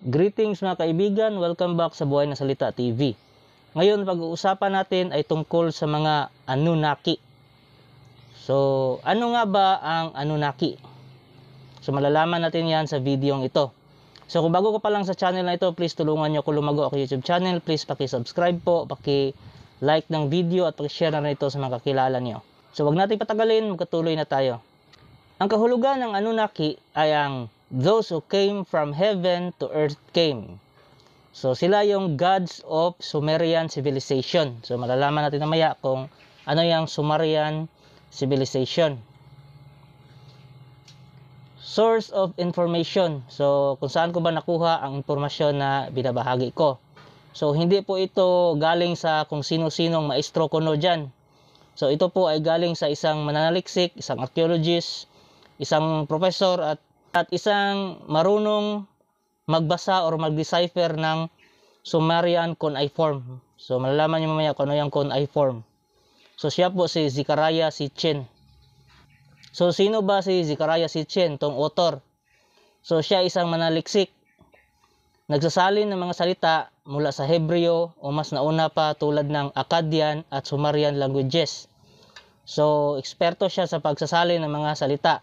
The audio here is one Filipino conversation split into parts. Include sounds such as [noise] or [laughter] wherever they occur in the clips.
Greetings mga kaibigan, welcome back sa Buhay na Salita TV. Ngayon pag-uusapan natin ay tungkol sa mga Anunnaki. So, ano nga ba ang Anunnaki? So, malalaman natin yan sa video ito. So, kung bago ko pa lang sa channel na ito, please tulungan nyo ako lumago ako YouTube channel. Please paki-subscribe po, paki-like ng video at paki-share na ito sa mga kakilala nyo. So, wag natin patagalin, magkatuloy na tayo. Ang kahulugan ng Anunnaki ay ang those who came from heaven to earth came. So sila yung gods of Sumerian civilization. So malalaman natin namaya kung ano yung Sumerian civilization. Source of information. So kung saan ko ba nakuha ang impormasyon na binabahagi ko. So hindi po ito galing sa kung sino-sinong maestro ko no dyan. So ito po ay galing sa isang mananaliksik, isang archaeologist, isang professor at at isang marunong magbasa or mag-decipher ng Sumerian form. So malalaman niyo mamaya kung ano yung form. So siya po si Zechariah Chen. So sino ba si Zechariah Chen, tong author? So siya isang manaliksik. Nagsasalin ng mga salita mula sa Hebreo o mas nauna pa tulad ng Akkadian at Sumerian languages. So eksperto siya sa pagsasalin ng mga salita.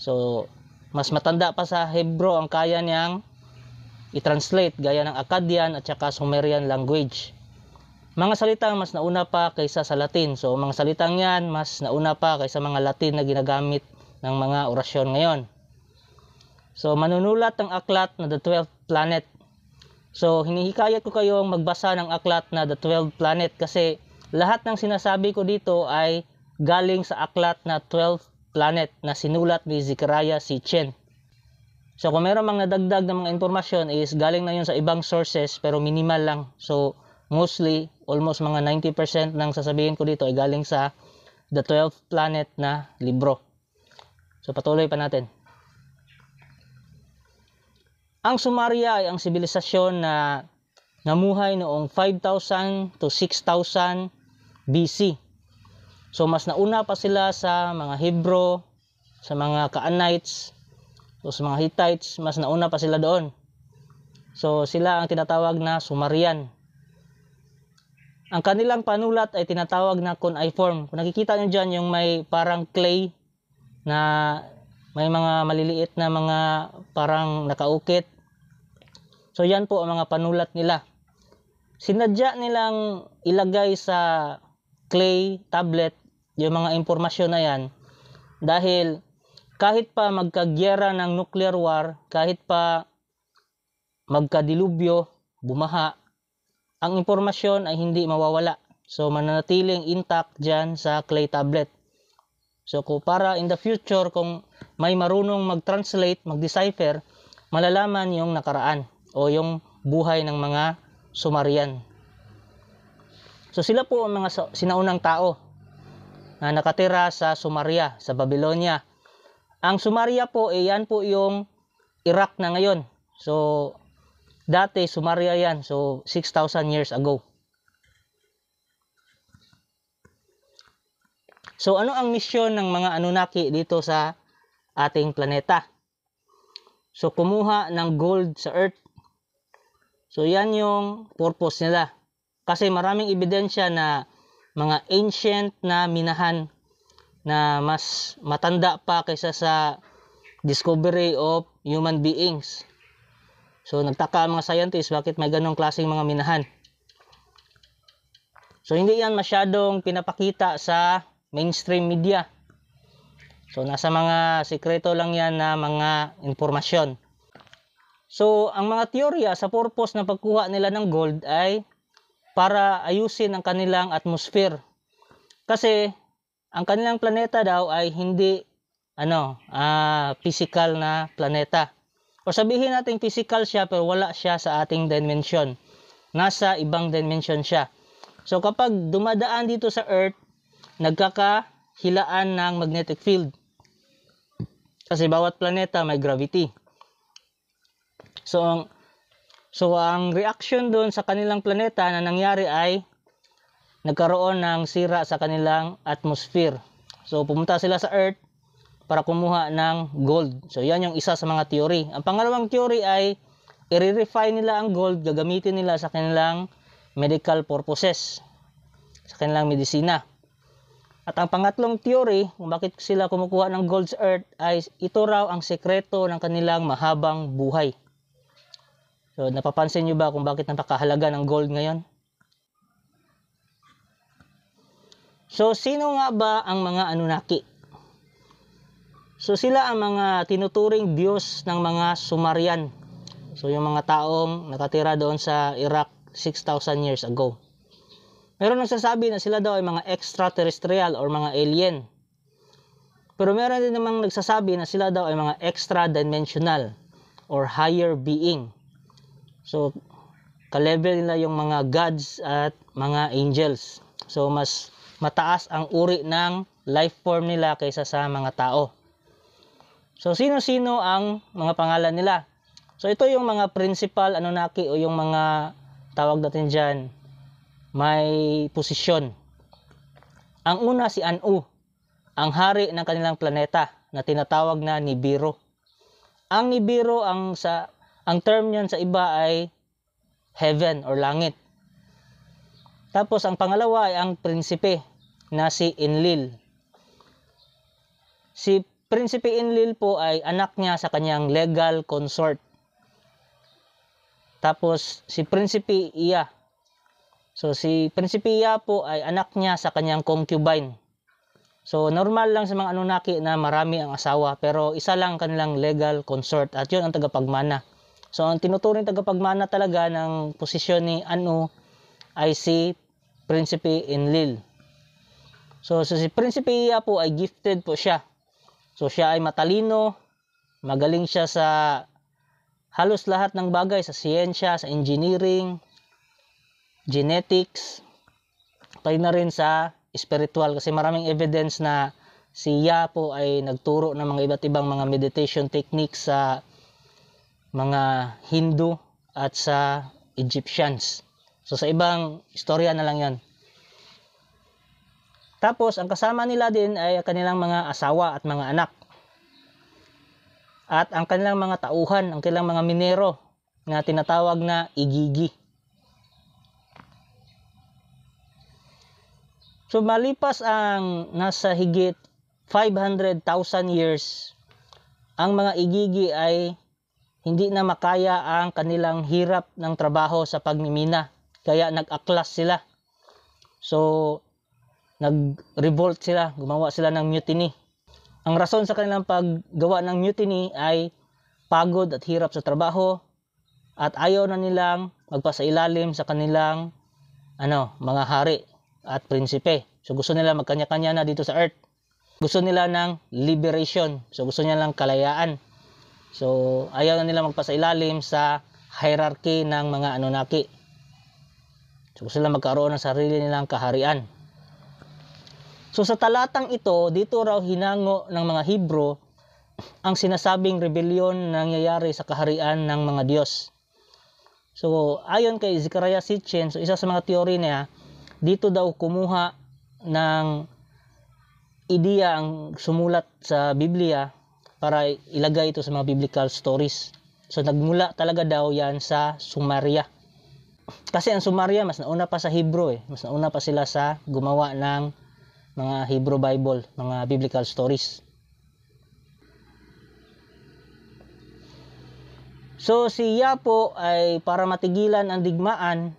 So mas matanda pa sa Hebrew ang kaya niyang i-translate gaya ng Akkadian at saka Sumerian language. Mga salitang mas nauna pa kaysa sa Latin. So, mga salitang yan mas nauna pa kaysa mga Latin na ginagamit ng mga orasyon ngayon. So, manunulat ang aklat na The 12th Planet. So, hinihikayat ko kayong magbasa ng aklat na The 12th Planet kasi lahat ng sinasabi ko dito ay galing sa aklat na 12 Planet na sinulat ni Zechariah si Chen. So kung meron mang nadagdag ng mga informasyon is galing na yun sa ibang sources pero minimal lang. So mostly, almost mga 90% ng sasabihin ko dito ay galing sa The 12th Planet na libro. So patuloy pa natin. Ang Sumaria ay ang sibilisasyon na namuhay noong 5,000 to 6,000 BC. So mas nauna pa sila sa mga Hebrew, sa mga Canaanites, so sa mga Hittites, mas nauna pa sila doon. So sila ang tinatawag na Sumerian. Ang kanilang panulat ay tinatawag na cuneiform. Kung nakikita nyo dyan, yung may parang clay na may mga maliliit na mga parang nakaukit. So yan po ang mga panulat nila. Sinadya nilang ilagay sa clay, tablet, yung mga impormasyon na yan. Dahil kahit pa magkagyera ng nuclear war, kahit pa magkadilubyo, bumaha, ang impormasyon ay hindi mawawala. So mananatiling intact dyan sa clay tablet. So kung para in the future kung may marunong mag-translate, mag-decipher, malalaman yung nakaraan o yung buhay ng mga Sumarian. So sila po ang mga sinaunang tao na nakatira sa Sumaria, sa Babylonia. Ang Sumaria po, eh, yan po yung Iraq na ngayon. So, dati Sumaria yan. So, 6,000 years ago. So, ano ang misyon ng mga Anunnaki dito sa ating planeta? So, kumuha ng gold sa Earth. So, yan yung purpose nila. Kasi maraming ebidensya na mga ancient na minahan na mas matanda pa kaysa sa discovery of human beings. So nagtaka ang mga scientists bakit may ganong klaseng mga minahan. So hindi yan masyadong pinapakita sa mainstream media. So nasa mga sikreto lang yan na mga impormasyon. So ang mga teorya sa purpose na pagkuha nila ng gold ay para ayusin ang kanilang atmosphere. Kasi ang kanilang planeta daw ay hindi ano, uh, physical na planeta. O sabihin natin physical siya pero wala siya sa ating dimension. Nasa ibang dimension siya. So kapag dumadaan dito sa Earth, nagkakahilaan ng magnetic field. Kasi bawat planeta may gravity. So ang So ang reaction doon sa kanilang planeta na nangyari ay nagkaroon ng sira sa kanilang atmosphere. So pumunta sila sa Earth para kumuha ng gold. So yan yung isa sa mga theory. Ang pangalawang theory ay i-refine nila ang gold, gagamitin nila sa kanilang medical purposes, sa kanilang medisina. At ang pangatlong theory kung bakit sila kumukuha ng gold sa earth ay ito raw ang sekreto ng kanilang mahabang buhay. So, napapansin nyo ba kung bakit napakahalaga ng gold ngayon? So, sino nga ba ang mga Anunnaki? So, sila ang mga tinuturing Diyos ng mga Sumarian. So, yung mga taong nakatira doon sa Iraq 6,000 years ago. Meron nagsasabi na sila daw ay mga extraterrestrial or mga alien. Pero meron din namang nagsasabi na sila daw ay mga extra-dimensional or higher being. So, ka-level na yung mga gods at mga angels. So, mas mataas ang uri ng life form nila kaysa sa mga tao. So, sino-sino ang mga pangalan nila? So, ito yung mga principal Anunnaki o yung mga tawag natin dyan, may posisyon. Ang una si Anu, ang hari ng kanilang planeta na tinatawag na Nibiru. Ang Nibiru ang sa ang term niyan sa iba ay heaven or langit. Tapos ang pangalawa ay ang prinsipe na si Enlil. Si Prinsipe Enlil po ay anak niya sa kanyang legal consort. Tapos si Prinsipe Iya. So si Prinsipe Iya po ay anak niya sa kanyang concubine. So normal lang sa mga Anunnaki na marami ang asawa pero isa lang kanilang legal consort at yun ang tagapagmana. So ang tinuturing tagapagmana talaga ng posisyon ni Ano ay si Prinsipe Enlil. So, so si Principe Iya po ay gifted po siya. So siya ay matalino, magaling siya sa halos lahat ng bagay sa siyensya, sa engineering, genetics, pati na rin sa spiritual kasi maraming evidence na si Ya po ay nagturo ng mga iba't ibang mga meditation techniques sa mga Hindu at sa Egyptians. So sa ibang istorya na lang 'yon. Tapos ang kasama nila din ay kanilang mga asawa at mga anak. At ang kanilang mga tauhan, ang kanilang mga minero na tinatawag na igigi. So malipas ang nasa higit 500,000 years, ang mga igigi ay hindi na makaya ang kanilang hirap ng trabaho sa pagmimina. Kaya nag-aklas sila. So, nag-revolt sila, gumawa sila ng mutiny. Ang rason sa kanilang paggawa ng mutiny ay pagod at hirap sa trabaho at ayaw na nilang magpasailalim sa kanilang ano, mga hari at prinsipe. So gusto nila magkanya-kanya na dito sa earth. Gusto nila ng liberation. So gusto nila ng kalayaan. So, ayaw na nila magpasailalim sa hierarchy ng mga Anunnaki. So, sila magkaroon ng sarili nilang kaharian. So, sa talatang ito, dito raw hinango ng mga Hebrew ang sinasabing rebellion na nangyayari sa kaharian ng mga Diyos. So, ayon kay Zechariah Sitchin, so isa sa mga teori niya, dito daw kumuha ng ideya ang sumulat sa Biblia para ilagay ito sa mga biblical stories. So nagmula talaga daw yan sa Sumaria. Kasi ang Sumaria mas nauna pa sa Hebrew eh. Mas nauna pa sila sa gumawa ng mga Hebrew Bible, mga biblical stories. So si Yapo ay para matigilan ang digmaan,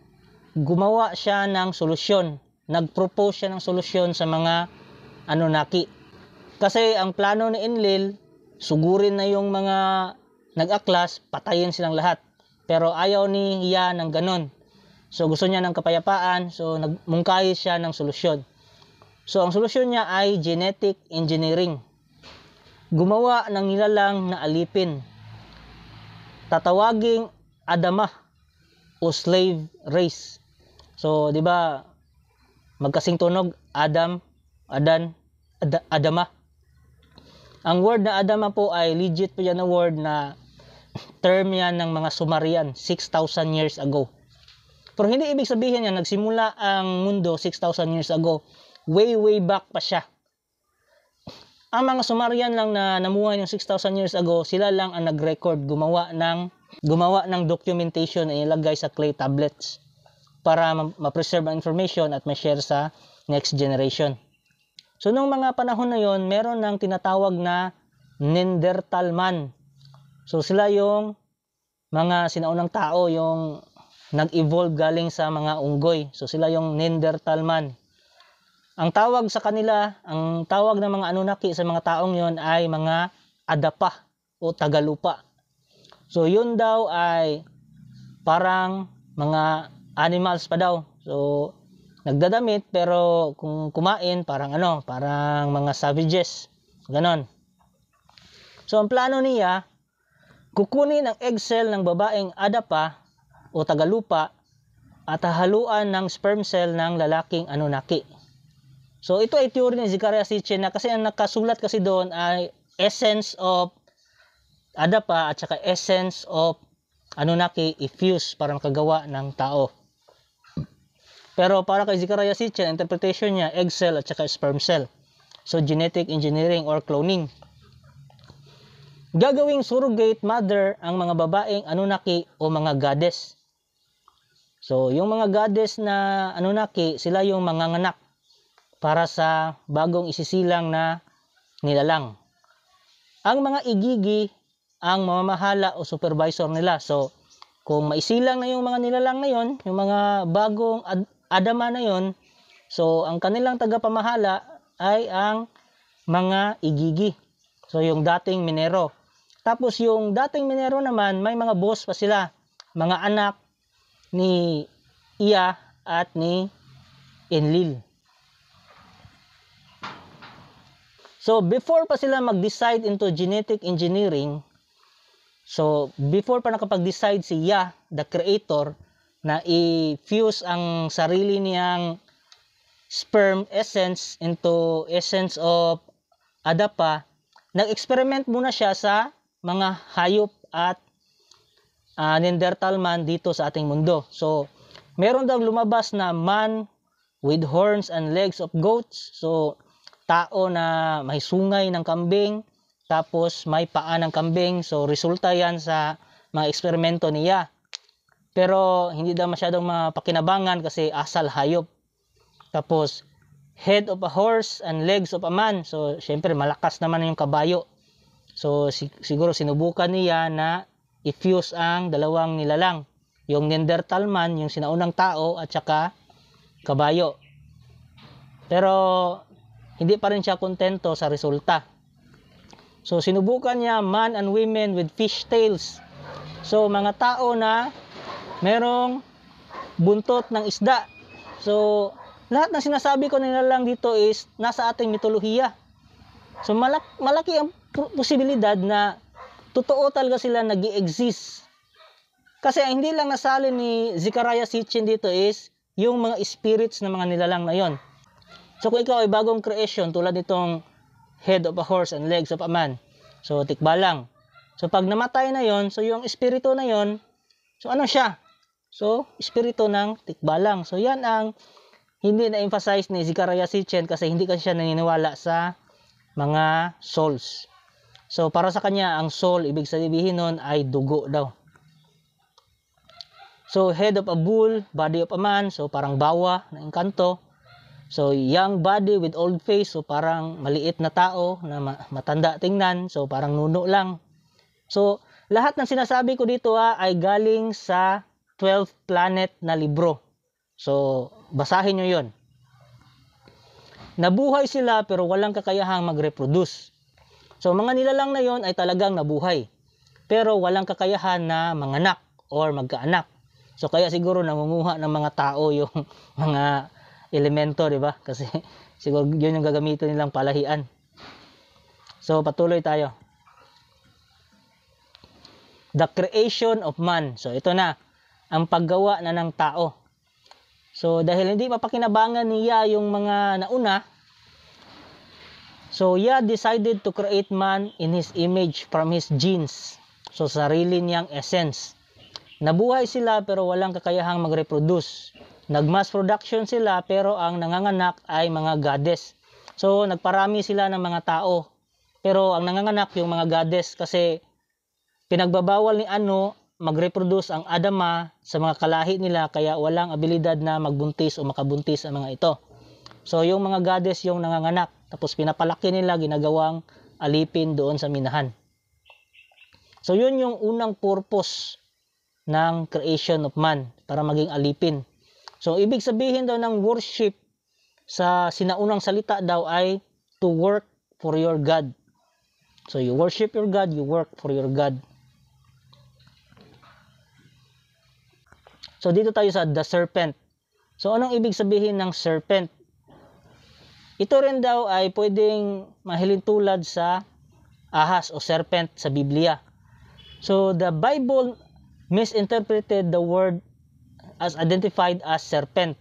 gumawa siya ng solusyon. Nag-propose siya ng solusyon sa mga Anunnaki. Kasi ang plano ni Enlil sugurin na yung mga nag-aklas, patayin silang lahat. Pero ayaw ni Hiya ng ganun. So gusto niya ng kapayapaan, so nagmungkahi siya ng solusyon. So ang solusyon niya ay genetic engineering. Gumawa ng nilalang na alipin. Tatawaging Adama o slave race. So, di ba, magkasing tunog, Adam, Adan, Ad Adama. Ang word na Adama po ay legit po yan na word na term yan ng mga Sumerian 6,000 years ago. Pero hindi ibig sabihin yan, nagsimula ang mundo 6,000 years ago. Way, way back pa siya. Ang mga Sumerian lang na namuhay ng 6,000 years ago, sila lang ang nag-record gumawa ng gumawa ng documentation na ilagay sa clay tablets para ma-preserve ang information at ma-share sa next generation. So, nung mga panahon na yon, meron ng tinatawag na Nendertal man. So, sila yung mga sinaunang tao, yung nag-evolve galing sa mga unggoy. So, sila yung Nendertal man. Ang tawag sa kanila, ang tawag ng mga Anunnaki sa mga taong yon ay mga Adapa o Tagalupa. So, yun daw ay parang mga animals pa daw. So, nagdadamit pero kung kumain parang ano, parang mga savages. Ganon. So ang plano niya, kukunin ang egg cell ng babaeng adapa o tagalupa at hahaluan ng sperm cell ng lalaking anunnaki. So ito ay theory ni Zechariah Sitchin na kasi ang nakasulat kasi doon ay essence of adapa at saka essence of anunnaki effuse para makagawa ng tao. Pero para kay Zechariah Sitchin, interpretation niya, egg cell at saka sperm cell. So, genetic engineering or cloning. Gagawing surrogate mother ang mga babaeng Anunnaki o mga goddess. So, yung mga goddess na Anunnaki, sila yung mga nganak para sa bagong isisilang na nilalang. Ang mga igigi ang mamamahala o supervisor nila. So, kung maisilang na yung mga nilalang na yon, yung mga bagong Adama na yon. So, ang kanilang tagapamahala ay ang mga igigi. So, yung dating minero. Tapos, yung dating minero naman, may mga boss pa sila. Mga anak ni Iya at ni Enlil. So, before pa sila mag-decide into genetic engineering, so, before pa nakapag-decide si Yah, the creator, na i-fuse ang sarili niyang sperm essence into essence of adapa, nag-experiment muna siya sa mga hayop at uh, Neanderthal man dito sa ating mundo. So, meron daw lumabas na man with horns and legs of goats. So, tao na may sungay ng kambing, tapos may paa ng kambing. So, resulta yan sa mga eksperimento niya. Pero hindi daw masyadong mapakinabangan kasi asal hayop. Tapos, head of a horse and legs of a man. So, syempre, malakas naman yung kabayo. So, sig- siguro sinubukan niya na i-fuse ang dalawang nilalang. Yung Neanderthal man, yung sinaunang tao, at saka kabayo. Pero, hindi pa rin siya kontento sa resulta. So sinubukan niya man and women with fish tails. So mga tao na merong buntot ng isda. So, lahat ng sinasabi ko nila lang dito is nasa ating mitolohiya. So, malak malaki ang posibilidad na totoo talaga sila nag exist Kasi hindi lang nasali ni Zechariah Sitchin dito is yung mga spirits ng mga nilalang na yon. So, kung ikaw ay bagong creation tulad nitong head of a horse and legs of a man, so tikbalang. So, pag namatay na yon, so yung espiritu na yon, so ano siya? So, espiritu ng tikbalang. So, yan ang hindi na-emphasize ni Zechariah Sitchin kasi hindi kasi siya naniniwala sa mga souls. So, para sa kanya, ang soul, ibig sabihin nun ay dugo daw. So, head of a bull, body of a man, so parang bawa na engkanto. So, young body with old face, so parang maliit na tao na matanda tingnan, so parang nuno lang. So, lahat ng sinasabi ko dito ha, ah, ay galing sa 12 planet na libro. So, basahin nyo yon. Nabuhay sila pero walang kakayahang mag-reproduce. So, mga nilalang na yon ay talagang nabuhay. Pero walang kakayahan na manganak or magkaanak. So, kaya siguro nangunguha ng mga tao yung [laughs] mga elemento, di ba? Kasi [laughs] siguro yun yung gagamitin nilang palahian. So, patuloy tayo. The creation of man. So, ito na ang paggawa na ng tao. So dahil hindi mapakinabangan niya yung mga nauna, so Yah decided to create man in his image from his genes. So sarili niyang essence. Nabuhay sila pero walang kakayahang mag-reproduce. Nag-mass production sila pero ang nanganganak ay mga goddess. So nagparami sila ng mga tao. Pero ang nanganganak yung mga goddess kasi pinagbabawal ni ano magreproduce ang adama sa mga kalahi nila kaya walang abilidad na magbuntis o makabuntis ang mga ito. So yung mga goddess yung nanganganak tapos pinapalaki nila ginagawang alipin doon sa minahan. So yun yung unang purpose ng creation of man para maging alipin. So ibig sabihin daw ng worship sa sinaunang salita daw ay to work for your God. So you worship your God, you work for your God. So dito tayo sa the serpent. So anong ibig sabihin ng serpent? Ito rin daw ay pwedeng mahilin tulad sa ahas o serpent sa Biblia. So the Bible misinterpreted the word as identified as serpent.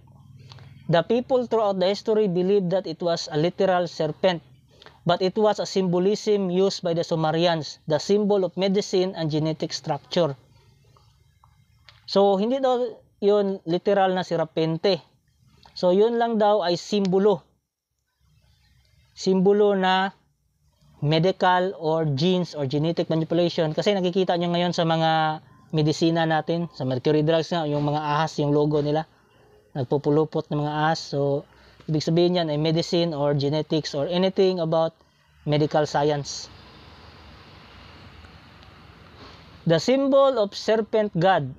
The people throughout the history believed that it was a literal serpent, but it was a symbolism used by the Sumerians, the symbol of medicine and genetic structure. So, hindi daw yun literal na sirapente. So, yun lang daw ay simbolo. Simbolo na medical or genes or genetic manipulation. Kasi nakikita nyo ngayon sa mga medisina natin, sa mercury drugs nga, yung mga ahas, yung logo nila. Nagpupulupot ng mga ahas. So, ibig sabihin yan ay medicine or genetics or anything about medical science. The symbol of serpent god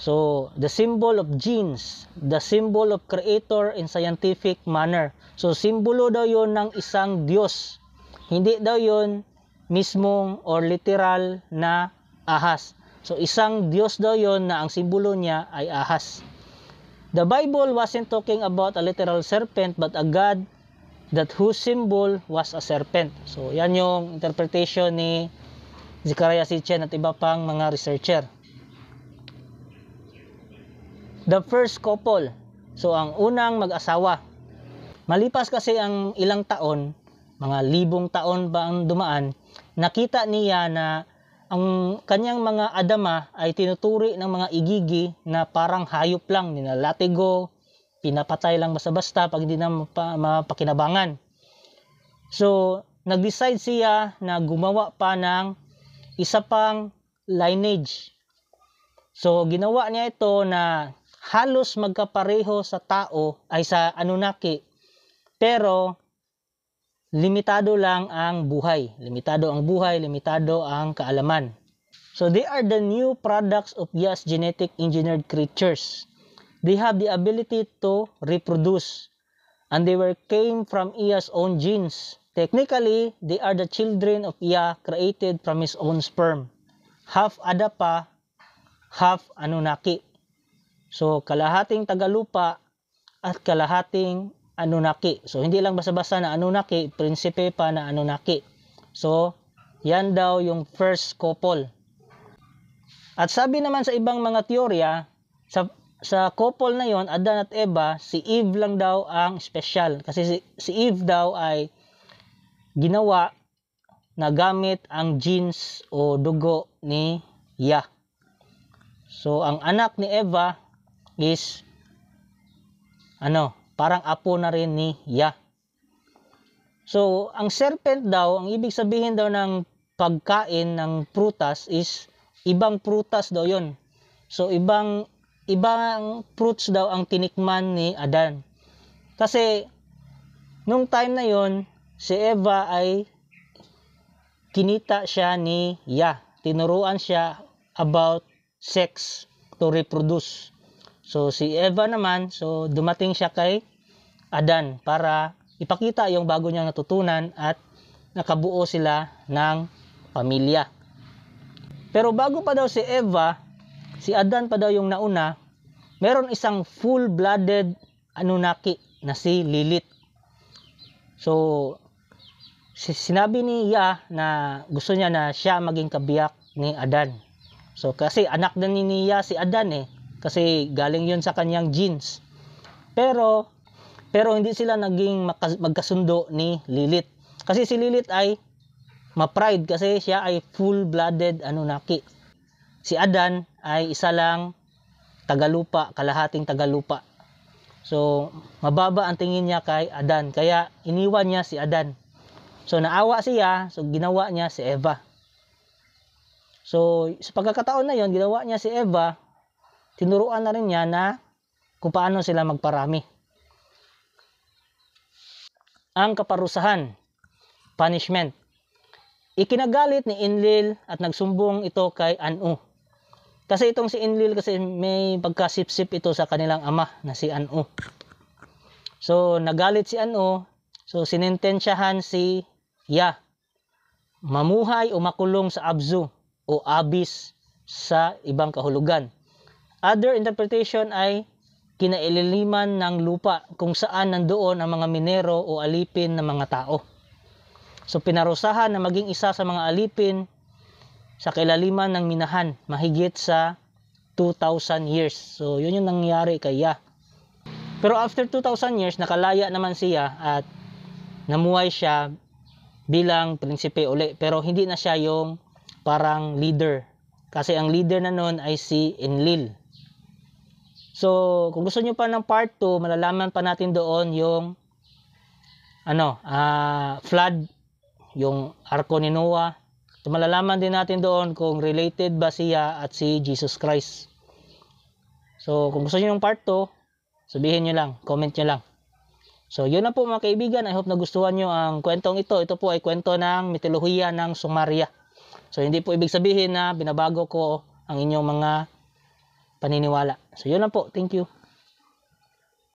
So, the symbol of genes, the symbol of creator in scientific manner. So, simbolo daw yon ng isang Diyos. Hindi daw yon mismong or literal na ahas. So, isang Diyos daw yon na ang simbolo niya ay ahas. The Bible wasn't talking about a literal serpent but a God that whose symbol was a serpent. So, yan yung interpretation ni Zechariah Sitchin at iba pang mga researcher the first couple. So ang unang mag-asawa. Malipas kasi ang ilang taon, mga libong taon ba ang dumaan, nakita niya na ang kanyang mga adama ay tinuturi ng mga igigi na parang hayop lang, nilalatigo, pinapatay lang basta-basta pag hindi na mapakinabangan. So, nag-decide siya na gumawa pa ng isa pang lineage. So, ginawa niya ito na halos magkapareho sa tao ay sa Anunnaki pero limitado lang ang buhay. Limitado ang buhay, limitado ang kaalaman. So they are the new products of Yah's genetic engineered creatures. They have the ability to reproduce and they were came from Yah's own genes. Technically, they are the children of Yah created from his own sperm. Half Adapa, half Anunnaki. So, kalahating Tagalupa at kalahating anunaki. So, hindi lang basta-basta na anunaki, prinsipe pa na anunaki. So, yan daw yung first couple. At sabi naman sa ibang mga teorya, sa, sa couple na yon Adan at Eva, si Eve lang daw ang special. Kasi si, si Eve daw ay ginawa na gamit ang genes o dugo ni Yah. So, ang anak ni Eva is ano, parang apo na rin ni Ya. So, ang serpent daw, ang ibig sabihin daw ng pagkain ng prutas is ibang prutas daw 'yon. So, ibang ibang fruits daw ang tinikman ni Adan. Kasi nung time na 'yon, si Eva ay kinita siya ni Ya. Tinuruan siya about sex to reproduce. So si Eva naman, so dumating siya kay Adan para ipakita yung bago niyang natutunan at nakabuo sila ng pamilya. Pero bago pa daw si Eva, si Adan pa daw yung nauna, meron isang full-blooded Anunnaki na si Lilith. So sinabi niya na gusto niya na siya maging kabiyak ni Adan. So kasi anak na niya si Adan eh. Kasi galing yon sa kanyang genes. Pero, pero hindi sila naging magkasundo ni Lilith. Kasi si Lilith ay ma-pride kasi siya ay full-blooded Anunnaki. Si Adan ay isa lang tagalupa, kalahating tagalupa. So, mababa ang tingin niya kay Adan. Kaya, iniwan niya si Adan. So, naawa siya. So, ginawa niya si Eva. So, sa pagkakataon na yon ginawa niya si Eva tinuruan na rin niya na kung paano sila magparami. Ang kaparusahan, punishment. Ikinagalit ni Enlil at nagsumbong ito kay Anu. Kasi itong si Enlil kasi may pagkasipsip ito sa kanilang ama na si Anu. So nagalit si Anu, so sinintensyahan si Ya. Mamuhay o makulong sa Abzu o Abis sa ibang kahulugan. Other interpretation ay kinaililiman ng lupa kung saan nandoon ang mga minero o alipin ng mga tao. So pinarusahan na maging isa sa mga alipin sa kilaliman ng Minahan mahigit sa 2,000 years. So yun yung nangyari kay Pero after 2,000 years, nakalaya naman siya at namuhay siya bilang prinsipe uli. Pero hindi na siya yung parang leader. Kasi ang leader na noon ay si Enlil. So, kung gusto nyo pa ng part 2, malalaman pa natin doon yung ano, uh, flood, yung arko ni Noah. So, malalaman din natin doon kung related ba siya at si Jesus Christ. So, kung gusto nyo ng part 2, sabihin nyo lang, comment nyo lang. So, yun na po mga kaibigan. I hope nagustuhan nyo ang kwentong ito. Ito po ay kwento ng mitolohiya ng Sumaria. So, hindi po ibig sabihin na binabago ko ang inyong mga paniniwala. So, yun lang po. Thank you.